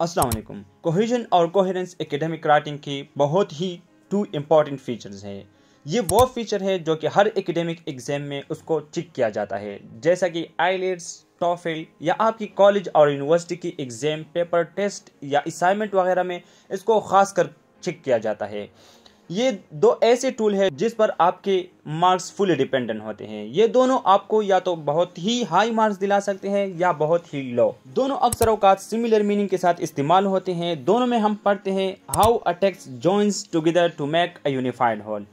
अस्सलाम कोहिजन और coherence academic writing की बहुत ही टू इम्पॉर्टेंट फीचर्स हैं ये वो फीचर है जो कि हर एकेडमिक एग्जाम में उसको चिक किया जाता है जैसा कि आईलेट्स टॉफिल या आपकी कॉलेज और यूनिवर्सिटी की एग्ज़ाम पेपर टेस्ट या असाइनमेंट वगैरह में इसको खास कर चेक किया जाता है ये दो ऐसे टूल है जिस पर आपके मार्क्स फुल डिपेंडेंट होते हैं ये दोनों आपको या तो बहुत ही हाई मार्क्स दिला सकते हैं या बहुत ही लो दोनों अक्सरों का सिमिलर मीनिंग के साथ इस्तेमाल होते हैं दोनों में हम पढ़ते हैं how a text joins together to make a unified whole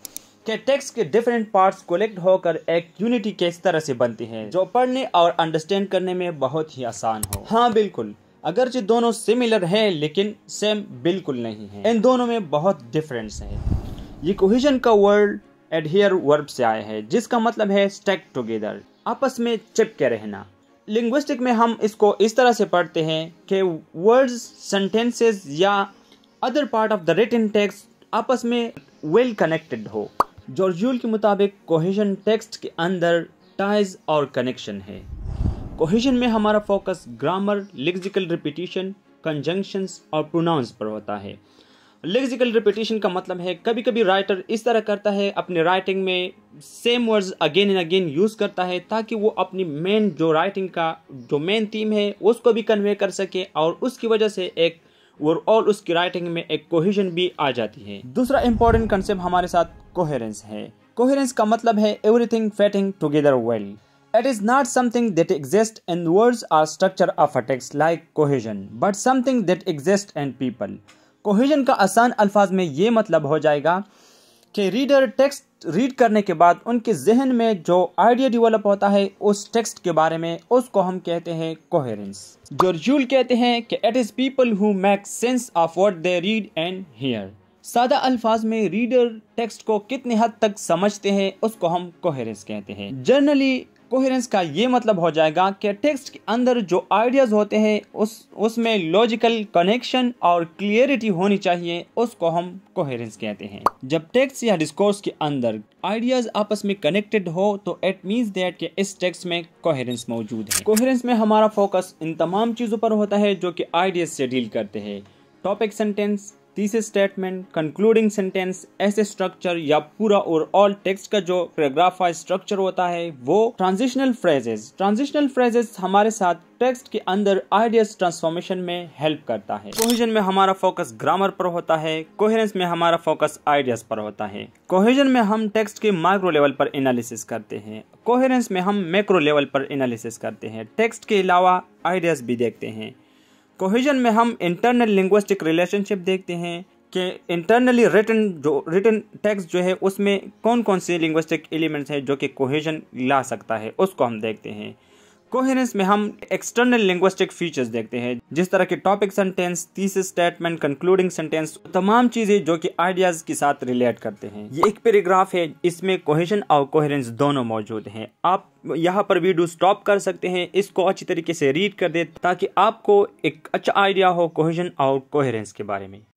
के टेक्स्ट के डिफरेंट पार्ट्स कोलेक्ट होकर एक यूनिटी के इस तरह से बनते हैं जो पढ़ने और अंडरस्टैंड करने में बहुत ही आसान हो हाँ बिल्कुल अगरचे दोनों सिमिलर हैं लेकिन सेम बिल्कुल नहीं है इन दोनों में बहुत डिफरेंस है ये कोहिजन का वर्ड एडहियर वर्ब से आया है जिसका मतलब है स्टैक टुगेदर आपस में चिपके रहना लिंग्विस्टिक में हम इसको इस तरह से पढ़ते हैं कि वर्ड्स सेंटेंसेस या other part of the written text आपस में वेल कनेक्टेड हो जॉर्जूल के मुताबिक कोहिजन टेक्स्ट के अंदर टाइज और कनेक्शन है कोहिजन में हमारा focus grammar lexical repetition conjunctions और प्रोनाउंस पर होता है लेक्सिकल रिपीटेशन का मतलब है कभी कभी राइटर इस तरह करता है अपने राइटिंग में same words again and again use करता है ताकि वो अपनी मेन जो राइटिंग का जो मेन थीम है उसको भी कन्वे कर सके और उसकी वजह से एक ओवरऑल उसकी राइटिंग में एक कोहिजन भी आ जाती है दूसरा इंपॉर्टेंट कंसेप्ट हमारे साथ कोहेरेंस है कोहेरेंस का मतलब है everything fitting together well it is not something that exist in words are structure of a text like cohesion but something that exist and people cohesion का आसान अल्फाज में ये मतलब हो जाएगा कि रीडर टेक्स्ट रीड करने के बाद उनके जहन में जो आइडिया डिवेलप होता है उस टेक्स्ट के बारे में उसको हम कहते हैं कोहेरेंस जॉर्जूल कहते हैं कि it is people who make sense of what they read and hear सादा अल्फाज में रीडर टेक्स्ट को कितने हद तक समझते हैं उसको हम कोहेरेंस कहते हैं जनरली कोहेरेंस का ये मतलब हो जाएगा कि टेक्स्ट के अंदर जो आइडियाज़ होते हैं उस उसमें लॉजिकल कनेक्शन और क्लियरिटी होनी चाहिए उसको हम कोहेरेंस कहते हैं जब टेक्स्ट या डिस्कोर्स के अंदर आइडियाज़ आपस में कनेक्टेड हो तो इट मीन्स दैट कि इस टेक्स्ट में कोहेरेंस मौजूद है कोहेरेंस में हमारा फोकस इन तमाम चीज़ों पर होता है जो कि आइडियाज़ से डील करते हैं टॉपिक सेंटेंस तीसरे स्टेटमेंट कंक्लूडिंग सेंटेंस ऐसे स्ट्रक्चर या पूरा और ऑल टेक्स्ट का जो पैराग्राफ का स्ट्रक्चर होता है वो ट्रांजिशनल फ्रेजेस ट्रांजिशनल फ्रेजेस हमारे साथ टेक्स्ट के अंदर आइडियाज ट्रांसफॉर्मेशन में हेल्प करता है कोहिजन में हमारा फोकस ग्रामर पर होता है कोहेरेंस में हमारा फोकस आइडियाज पर होता है कोहिजन में हम टेक्स्ट के माइक्रो लेवल पर एनालिसिस करते हैं कोहेरेंस में हम मैक्रो लेवल पर एनालिसिस करते हैं टेक्स्ट के अलावा आइडियाज भी देखते हैं कोहिजन में हम इंटरनल लिंग्विस्टिक रिलेशनशिप देखते हैं कि इंटरनली रिटन जो रिटन टेक्स्ट जो है उसमें कौन कौन से लिंग्विस्टिक एलिमेंट्स हैं जो कि कोहिजन ला सकता है उसको हम देखते हैं कोहेरेंस में हम एक्सटर्नल लिंग्विस्टिक फीचर्स देखते हैं जिस तरह के topic sentence thesis statement concluding sentence तमाम चीजें जो कि आइडियाज के साथ रिलेट करते हैं ये एक पैराग्राफ है इसमें कोहेशन और कोहेरेंस दोनों मौजूद हैं आप यहाँ पर वीडियो स्टॉप कर सकते हैं इसको अच्छी तरीके से रीड कर दे ताकि आपको एक अच्छा आइडिया हो कोहेशन और कोहेरेंस के बारे में